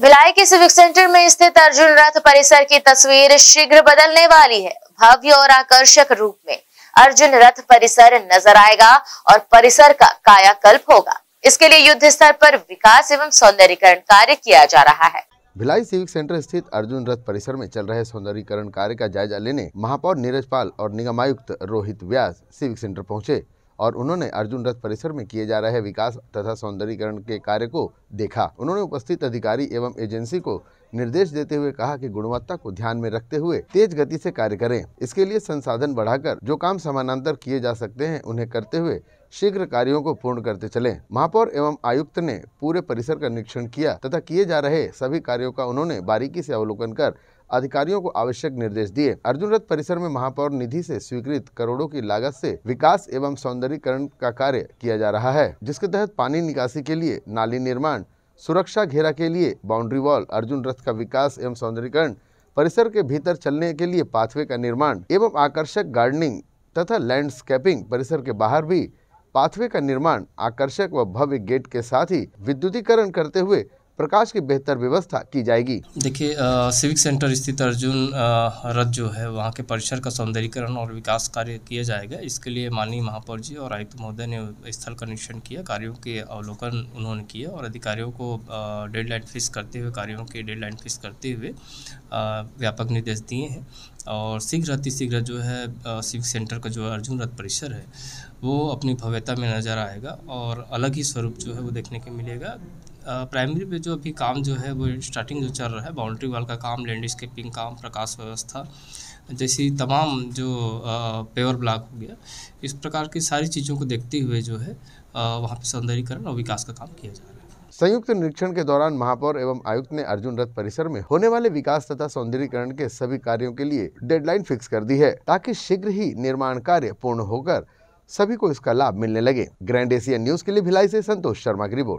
भिलाई के civic centre में स्थित अर्जुन रथ परिसर की तस्वीर शीघ्र बदलने वाली है भव्य और आकर्षक रूप में अर्जुन रथ परिसर नजर आएगा और परिसर का कायाकल्प होगा इसके लिए युद्ध स्तर पर विकास एवं सौंदर्यीकरण कार्य किया जा रहा है भिलाई सिविक सेंटर स्थित अर्जुन रथ परिसर में चल रहे सौंदर्यीकरण कार्य का जायजा लेने महापौर नीरज पाल और निगम आयुक्त रोहित व्यास सिविक सेंटर पहुँचे और उन्होंने अर्जुन रथ परिसर में किए जा रहे विकास तथा सौंदर्यीकरण के कार्य को देखा उन्होंने उपस्थित अधिकारी एवं एजेंसी को निर्देश देते हुए कहा कि गुणवत्ता को ध्यान में रखते हुए तेज गति से कार्य करें इसके लिए संसाधन बढ़ाकर जो काम समानांतर किए जा सकते हैं उन्हें करते हुए शीघ्र कार्यों को पूर्ण करते चले महापौर एवं आयुक्त ने पूरे परिसर का निरीक्षण किया तथा किए जा रहे सभी कार्यों का उन्होंने बारीकी से अवलोकन कर अधिकारियों को आवश्यक निर्देश दिए अर्जुन रथ परिसर में महापौर निधि से स्वीकृत करोड़ों की लागत से विकास एवं सौंदर्यकरण का कार्य किया जा रहा है जिसके तहत पानी निकासी के लिए नाली निर्माण सुरक्षा घेरा के लिए बाउंड्री वॉल अर्जुन रथ का विकास एवं सौंदर्यकरण परिसर के भीतर चलने के लिए पाथवे का निर्माण एवं आकर्षक गार्डनिंग तथा लैंडस्केपिंग परिसर के बाहर भी पाथवे का निर्माण आकर्षक व भव्य गेट के साथ ही विद्युतीकरण करते हुए प्रकाश की बेहतर व्यवस्था की जाएगी देखिए सिविक सेंटर स्थित अर्जुन रथ जो है वहाँ के परिसर का सौंदर्यीकरण और विकास कार्य किया जाएगा इसके लिए माननीय महापौर जी और आयुक्त महोदय ने स्थल का निरीक्षण किया कार्यों के अवलोकन उन्होंने किया और अधिकारियों को डेडलाइन फिक्स करते हुए कार्यों के डेडलाइन फिक्स करते हुए व्यापक निर्देश दिए हैं और शीघ्र अतिशीघ्र जो है सिविक सेंटर का जो अर्जुन रथ परिसर है वो अपनी भव्यता में नज़र आएगा और अलग ही स्वरूप जो है वो देखने के मिलेगा प्राइमरी पे जो अभी काम जो है वो स्टार्टिंग जो चल रहा है बाउंड्री वाल का काम लैंडस्केपिंग काम प्रकाश व्यवस्था जैसी तमाम जो पेवर ब्लॉक हो गया इस प्रकार की सारी चीज़ों को देखते हुए जो है वहाँ पर सौंदर्यकरण और विकास का काम किया जा रहा है संयुक्त निरीक्षण के दौरान महापौर एवं आयुक्त ने अर्जुन रथ परिसर में होने वाले विकास तथा सौंदर्यीकरण के सभी कार्यों के लिए डेडलाइन फिक्स कर दी है ताकि शीघ्र ही निर्माण कार्य पूर्ण होकर सभी को इसका लाभ मिलने लगे ग्रैंड एशिया न्यूज के लिए भिलाई से संतोष शर्मा की रिपोर्ट